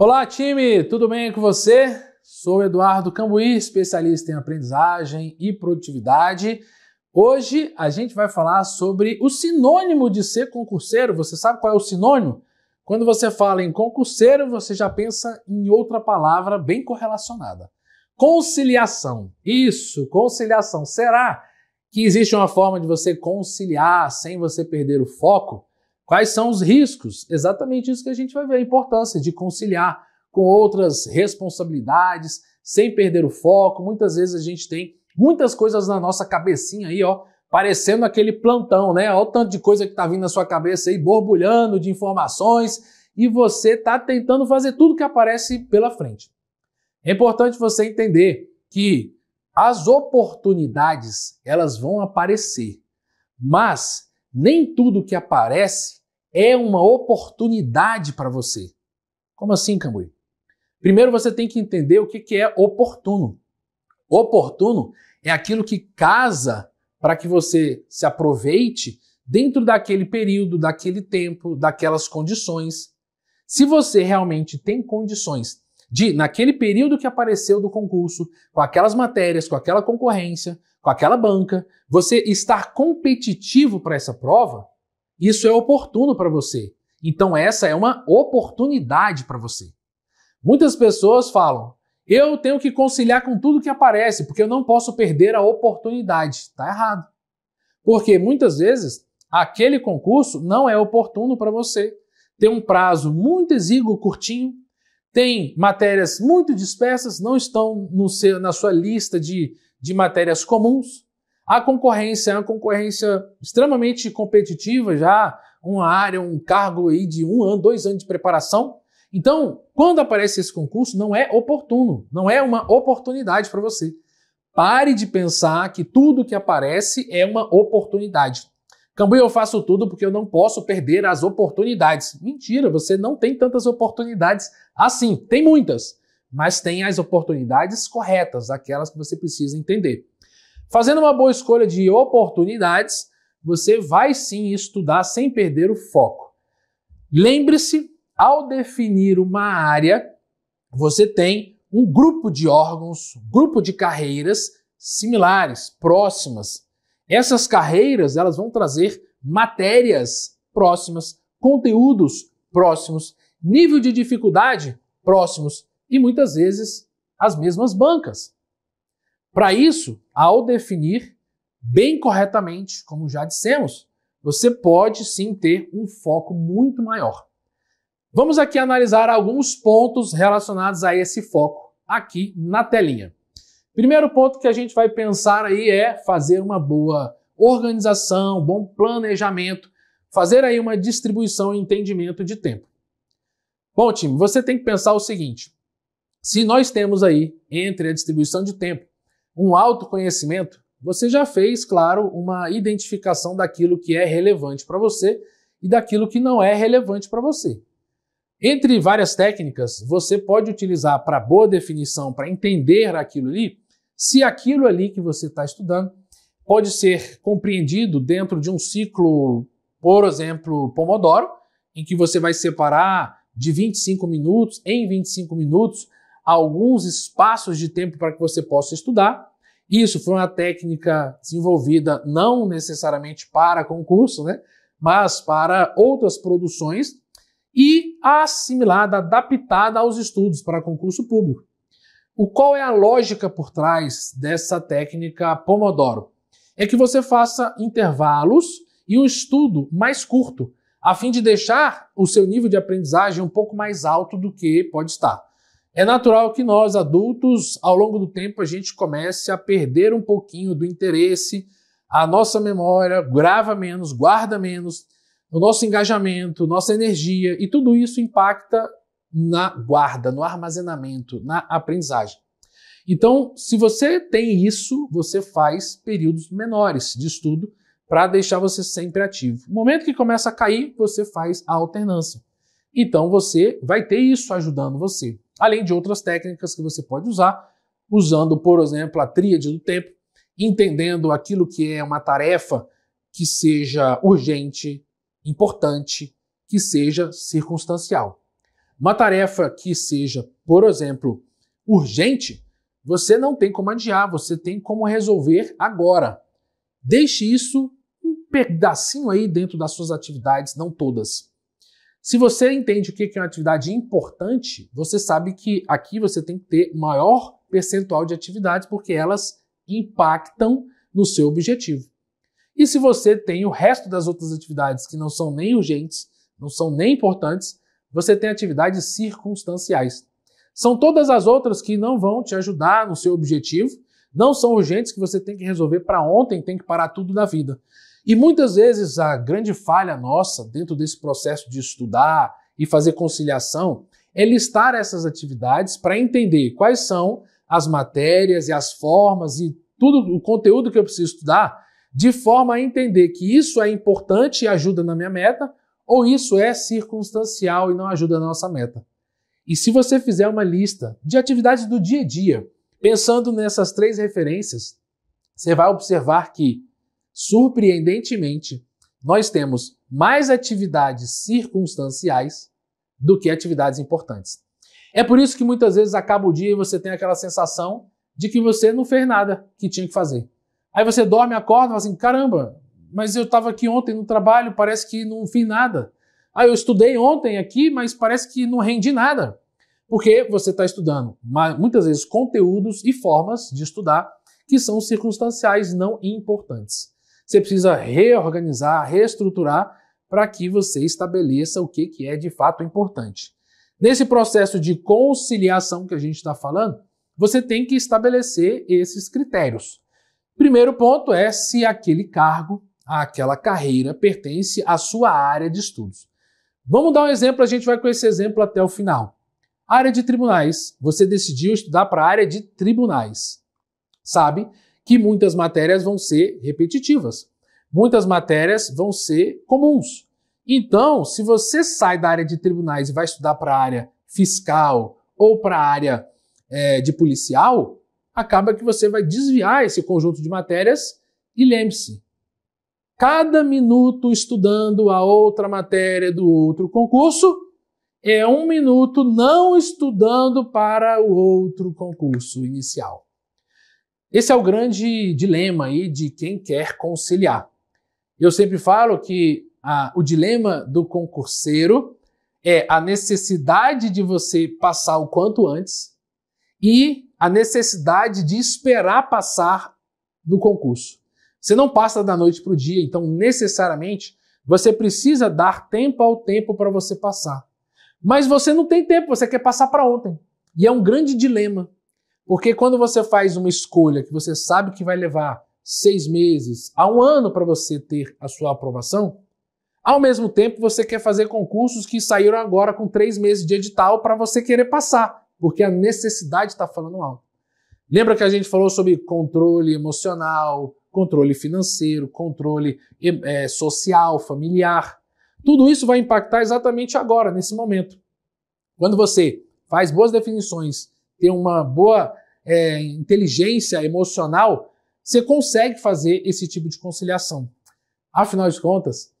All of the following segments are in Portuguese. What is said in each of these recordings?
Olá, time! Tudo bem com você? Sou Eduardo Cambuí, especialista em aprendizagem e produtividade. Hoje a gente vai falar sobre o sinônimo de ser concurseiro. Você sabe qual é o sinônimo? Quando você fala em concurseiro, você já pensa em outra palavra bem correlacionada. Conciliação. Isso, conciliação. Será que existe uma forma de você conciliar sem você perder o foco? Quais são os riscos? Exatamente isso que a gente vai ver, a importância de conciliar com outras responsabilidades, sem perder o foco. Muitas vezes a gente tem muitas coisas na nossa cabecinha aí, ó, parecendo aquele plantão, né? Olha o tanto de coisa que tá vindo na sua cabeça aí, borbulhando de informações, e você tá tentando fazer tudo que aparece pela frente. É importante você entender que as oportunidades, elas vão aparecer, mas nem tudo que aparece é uma oportunidade para você. Como assim, Cambuí? Primeiro você tem que entender o que é oportuno. Oportuno é aquilo que casa para que você se aproveite dentro daquele período, daquele tempo, daquelas condições. Se você realmente tem condições de, naquele período que apareceu do concurso, com aquelas matérias, com aquela concorrência, com aquela banca, você estar competitivo para essa prova, isso é oportuno para você. Então essa é uma oportunidade para você. Muitas pessoas falam: "Eu tenho que conciliar com tudo que aparece, porque eu não posso perder a oportunidade". Está errado. Porque muitas vezes aquele concurso não é oportuno para você. Tem um prazo muito exíguo, curtinho, tem matérias muito dispersas, não estão seu, na sua lista de, de matérias comuns. A concorrência é uma concorrência extremamente competitiva já, uma área, um cargo aí de um ano, dois anos de preparação. Então, quando aparece esse concurso, não é oportuno, não é uma oportunidade para você. Pare de pensar que tudo que aparece é uma oportunidade. Cambuí, eu faço tudo porque eu não posso perder as oportunidades. Mentira, você não tem tantas oportunidades assim. Tem muitas, mas tem as oportunidades corretas, aquelas que você precisa entender. Fazendo uma boa escolha de oportunidades, você vai sim estudar sem perder o foco. Lembre-se, ao definir uma área, você tem um grupo de órgãos, grupo de carreiras similares, próximas. Essas carreiras, elas vão trazer matérias próximas, conteúdos próximos, nível de dificuldade próximos e muitas vezes as mesmas bancas. Para isso, ao definir bem corretamente, como já dissemos, você pode sim ter um foco muito maior. Vamos aqui analisar alguns pontos relacionados a esse foco aqui na telinha. Primeiro ponto que a gente vai pensar aí é fazer uma boa organização, bom planejamento, fazer aí uma distribuição e entendimento de tempo. Bom, time, você tem que pensar o seguinte: se nós temos aí entre a distribuição de tempo um autoconhecimento, você já fez, claro, uma identificação daquilo que é relevante para você e daquilo que não é relevante para você. Entre várias técnicas, você pode utilizar para boa definição, para entender aquilo ali, se aquilo ali que você está estudando pode ser compreendido dentro de um ciclo, por exemplo, Pomodoro, em que você vai separar de 25 minutos em 25 minutos alguns espaços de tempo para que você possa estudar. Isso foi uma técnica desenvolvida não necessariamente para concurso, né? mas para outras produções e assimilada, adaptada aos estudos para concurso público. O qual é a lógica por trás dessa técnica Pomodoro? É que você faça intervalos e um estudo mais curto, a fim de deixar o seu nível de aprendizagem um pouco mais alto do que pode estar. É natural que nós, adultos, ao longo do tempo, a gente comece a perder um pouquinho do interesse, a nossa memória grava menos, guarda menos, o nosso engajamento, nossa energia, e tudo isso impacta na guarda, no armazenamento, na aprendizagem. Então, se você tem isso, você faz períodos menores de estudo para deixar você sempre ativo. No momento que começa a cair, você faz a alternância. Então, você vai ter isso ajudando você além de outras técnicas que você pode usar, usando, por exemplo, a tríade do tempo, entendendo aquilo que é uma tarefa que seja urgente, importante, que seja circunstancial. Uma tarefa que seja, por exemplo, urgente, você não tem como adiar, você tem como resolver agora. Deixe isso um pedacinho aí dentro das suas atividades, não todas. Se você entende o que é uma atividade importante, você sabe que aqui você tem que ter maior percentual de atividades, porque elas impactam no seu objetivo. E se você tem o resto das outras atividades que não são nem urgentes, não são nem importantes, você tem atividades circunstanciais. São todas as outras que não vão te ajudar no seu objetivo, não são urgentes que você tem que resolver para ontem, tem que parar tudo da vida. E muitas vezes a grande falha nossa dentro desse processo de estudar e fazer conciliação é listar essas atividades para entender quais são as matérias e as formas e tudo o conteúdo que eu preciso estudar, de forma a entender que isso é importante e ajuda na minha meta, ou isso é circunstancial e não ajuda na nossa meta. E se você fizer uma lista de atividades do dia a dia, pensando nessas três referências, você vai observar que surpreendentemente, nós temos mais atividades circunstanciais do que atividades importantes. É por isso que muitas vezes acaba o dia e você tem aquela sensação de que você não fez nada que tinha que fazer. Aí você dorme, acorda e fala assim: caramba, mas eu estava aqui ontem no trabalho, parece que não fiz nada. Ah, eu estudei ontem aqui, mas parece que não rendi nada. Porque você está estudando muitas vezes conteúdos e formas de estudar que são circunstanciais não importantes você precisa reorganizar, reestruturar para que você estabeleça o que, que é de fato importante. Nesse processo de conciliação que a gente está falando, você tem que estabelecer esses critérios. Primeiro ponto é se aquele cargo, aquela carreira pertence à sua área de estudos. Vamos dar um exemplo, a gente vai com esse exemplo até o final. Área de tribunais. Você decidiu estudar para a área de tribunais. Sabe que muitas matérias vão ser repetitivas. Muitas matérias vão ser comuns. Então, se você sai da área de tribunais e vai estudar para a área fiscal ou para a área é, de policial, acaba que você vai desviar esse conjunto de matérias e lembre-se, cada minuto estudando a outra matéria do outro concurso é um minuto não estudando para o outro concurso inicial. Esse é o grande dilema aí de quem quer conciliar. Eu sempre falo que o dilema do concurseiro é a necessidade de você passar o quanto antes e a necessidade de esperar passar no concurso. Você não passa da noite para o dia, então necessariamente você precisa dar tempo ao tempo para você passar. Mas você não tem tempo, você quer passar para ontem. E é um grande dilema. Porque quando você faz uma escolha que você sabe que vai levar seis meses a um ano para você ter a sua aprovação, ao mesmo tempo você quer fazer concursos que saíram agora com três meses de edital para você querer passar, porque a necessidade está falando alto. Lembra que a gente falou sobre controle emocional, controle financeiro, controle é, social, familiar. Tudo isso vai impactar exatamente agora, nesse momento. Quando você faz boas definições ter uma boa é, inteligência emocional, você consegue fazer esse tipo de conciliação. Afinal de contas,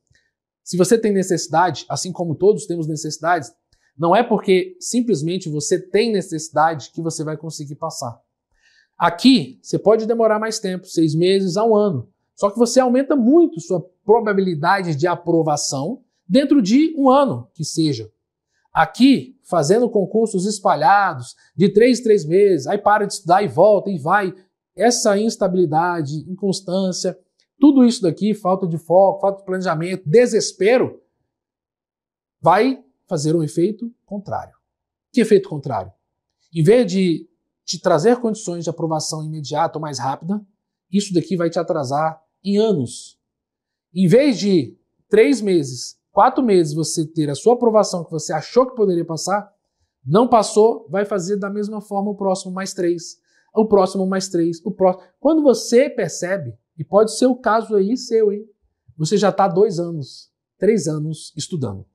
se você tem necessidade, assim como todos temos necessidades, não é porque simplesmente você tem necessidade que você vai conseguir passar. Aqui, você pode demorar mais tempo, seis meses a um ano. Só que você aumenta muito sua probabilidade de aprovação dentro de um ano que seja. Aqui, fazendo concursos espalhados, de três, três meses, aí para de estudar e volta e vai. Essa instabilidade, inconstância, tudo isso daqui, falta de foco, falta de planejamento, desespero, vai fazer um efeito contrário. Que efeito contrário? Em vez de te trazer condições de aprovação imediata ou mais rápida, isso daqui vai te atrasar em anos. Em vez de três meses quatro meses você ter a sua aprovação que você achou que poderia passar, não passou, vai fazer da mesma forma o próximo mais três, o próximo mais três, o próximo. Quando você percebe, e pode ser o caso aí seu, hein? Você já está dois anos, três anos estudando.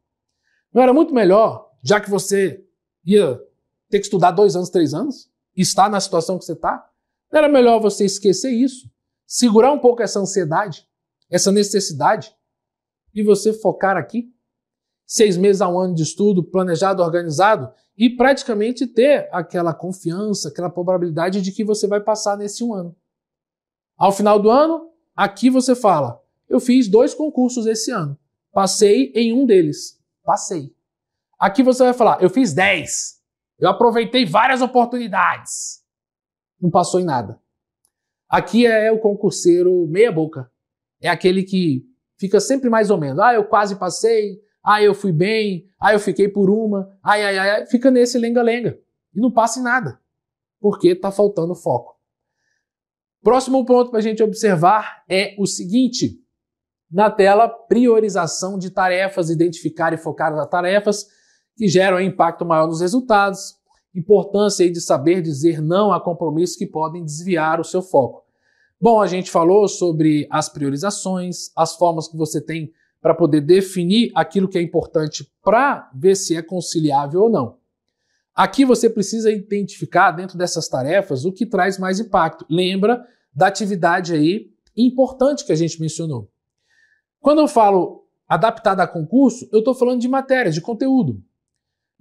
Não era muito melhor, já que você ia ter que estudar dois anos, três anos, e está na situação que você está? Não era melhor você esquecer isso, segurar um pouco essa ansiedade, essa necessidade, de você focar aqui. Seis meses a um ano de estudo, planejado, organizado e praticamente ter aquela confiança, aquela probabilidade de que você vai passar nesse um ano. Ao final do ano, aqui você fala: eu fiz dois concursos esse ano, passei em um deles, passei. Aqui você vai falar: eu fiz dez, eu aproveitei várias oportunidades, não passou em nada. Aqui é o concurseiro meia-boca. É aquele que Fica sempre mais ou menos. Ah, eu quase passei. Ah, eu fui bem. Ah, eu fiquei por uma. Ai, ai, ai. Fica nesse lenga-lenga. E não passa em nada. Porque está faltando foco. Próximo ponto para a gente observar é o seguinte. Na tela, priorização de tarefas, identificar e focar nas tarefas que geram impacto maior nos resultados, importância de saber dizer não a compromissos que podem desviar o seu foco. Bom, a gente falou sobre as priorizações, as formas que você tem para poder definir aquilo que é importante para ver se é conciliável ou não. Aqui você precisa identificar dentro dessas tarefas o que traz mais impacto. Lembra da atividade aí importante que a gente mencionou. Quando eu falo adaptada a concurso, eu estou falando de matéria, de conteúdo.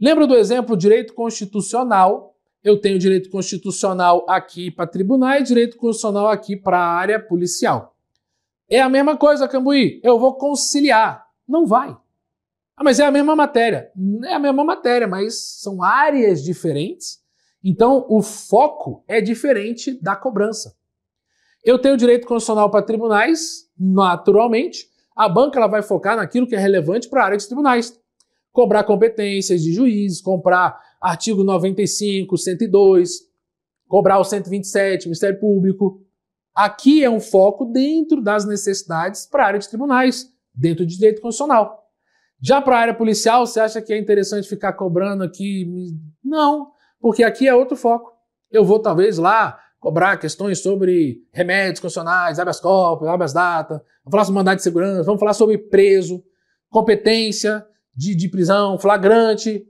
Lembra do exemplo direito constitucional eu tenho direito constitucional aqui para tribunal e direito constitucional aqui para a área policial. É a mesma coisa, Cambuí. Eu vou conciliar. Não vai. Ah, mas é a mesma matéria. É a mesma matéria, mas são áreas diferentes. Então, o foco é diferente da cobrança. Eu tenho direito constitucional para tribunais, naturalmente. A banca ela vai focar naquilo que é relevante para a área de tribunais. Cobrar competências de juízes, comprar artigo 95, 102, cobrar o 127, Ministério Público. Aqui é um foco dentro das necessidades para a área de tribunais, dentro de direito constitucional. Já para a área policial, você acha que é interessante ficar cobrando aqui? Não, porque aqui é outro foco. Eu vou talvez lá cobrar questões sobre remédios constitucionais, habeas corpus, habeas data, vamos falar sobre mandado de segurança, vamos falar sobre preso, competência de, de prisão, flagrante,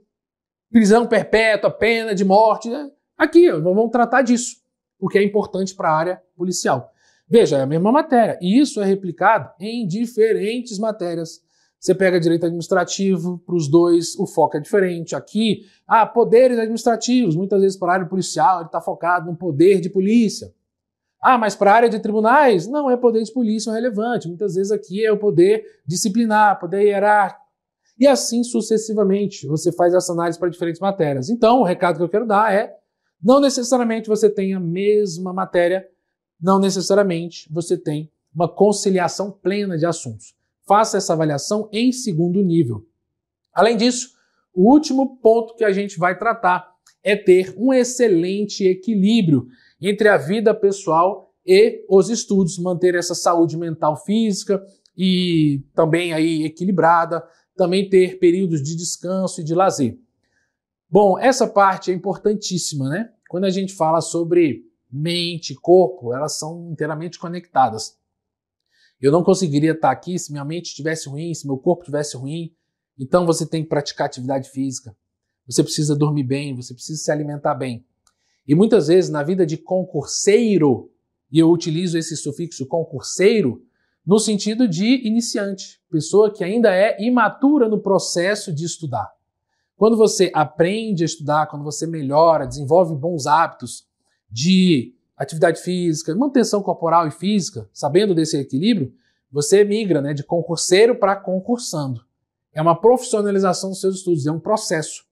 prisão perpétua, pena de morte. Né? Aqui, vamos tratar disso, porque é importante para a área policial. Veja, é a mesma matéria, e isso é replicado em diferentes matérias. Você pega direito administrativo para os dois, o foco é diferente. Aqui, ah, poderes administrativos, muitas vezes para a área policial, ele está focado no poder de polícia. Ah, mas para a área de tribunais, não é poder de polícia é relevante. Muitas vezes aqui é o poder disciplinar, poder hierárquico e assim sucessivamente. Você faz essa análise para diferentes matérias. Então, o recado que eu quero dar é: não necessariamente você tem a mesma matéria, não necessariamente você tem uma conciliação plena de assuntos. Faça essa avaliação em segundo nível. Além disso, o último ponto que a gente vai tratar é ter um excelente equilíbrio entre a vida pessoal e os estudos, manter essa saúde mental física e também aí equilibrada, também ter períodos de descanso e de lazer. Bom, essa parte é importantíssima, né? Quando a gente fala sobre mente, corpo, elas são inteiramente conectadas. Eu não conseguiria estar aqui se minha mente estivesse ruim, se meu corpo estivesse ruim. Então você tem que praticar atividade física. Você precisa dormir bem, você precisa se alimentar bem. E muitas vezes na vida de concurseiro, e eu utilizo esse sufixo concurseiro, no sentido de iniciante, pessoa que ainda é imatura no processo de estudar. Quando você aprende a estudar, quando você melhora, desenvolve bons hábitos de atividade física, manutenção corporal e física, sabendo desse equilíbrio, você migra né, de concurseiro para concursando. É uma profissionalização dos seus estudos, é um processo,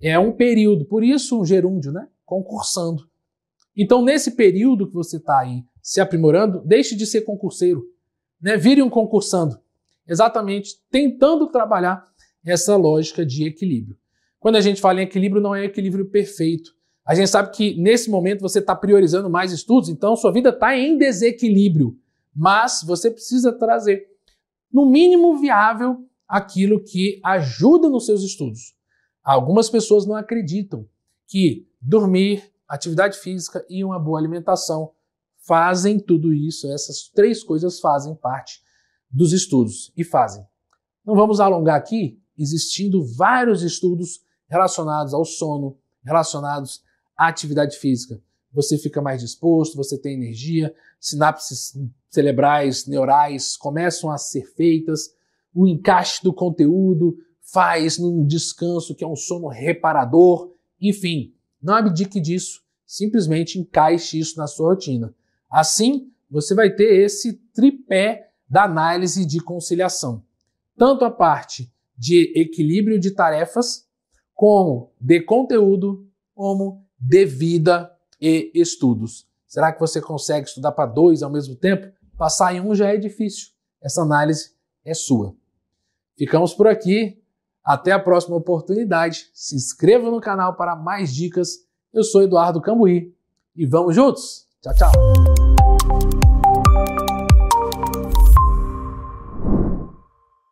é um período, por isso um gerúndio, né? Concursando. Então, nesse período que você está aí se aprimorando, deixe de ser concurseiro né, vire um concursando, exatamente tentando trabalhar essa lógica de equilíbrio. Quando a gente fala em equilíbrio, não é equilíbrio perfeito. A gente sabe que nesse momento você está priorizando mais estudos, então sua vida está em desequilíbrio. Mas você precisa trazer, no mínimo viável, aquilo que ajuda nos seus estudos. Algumas pessoas não acreditam que dormir, atividade física e uma boa alimentação fazem tudo isso, essas três coisas fazem parte dos estudos e fazem. Não vamos alongar aqui, existindo vários estudos relacionados ao sono, relacionados à atividade física. Você fica mais disposto, você tem energia, sinapses cerebrais, neurais começam a ser feitas, o encaixe do conteúdo faz num descanso que é um sono reparador, enfim, não abdique disso, simplesmente encaixe isso na sua rotina. Assim, você vai ter esse tripé da análise de conciliação. Tanto a parte de equilíbrio de tarefas, como de conteúdo, como de vida e estudos. Será que você consegue estudar para dois ao mesmo tempo? Passar em um já é difícil. Essa análise é sua. Ficamos por aqui. Até a próxima oportunidade. Se inscreva no canal para mais dicas. Eu sou Eduardo Cambuí e vamos juntos. Tchau, tchau.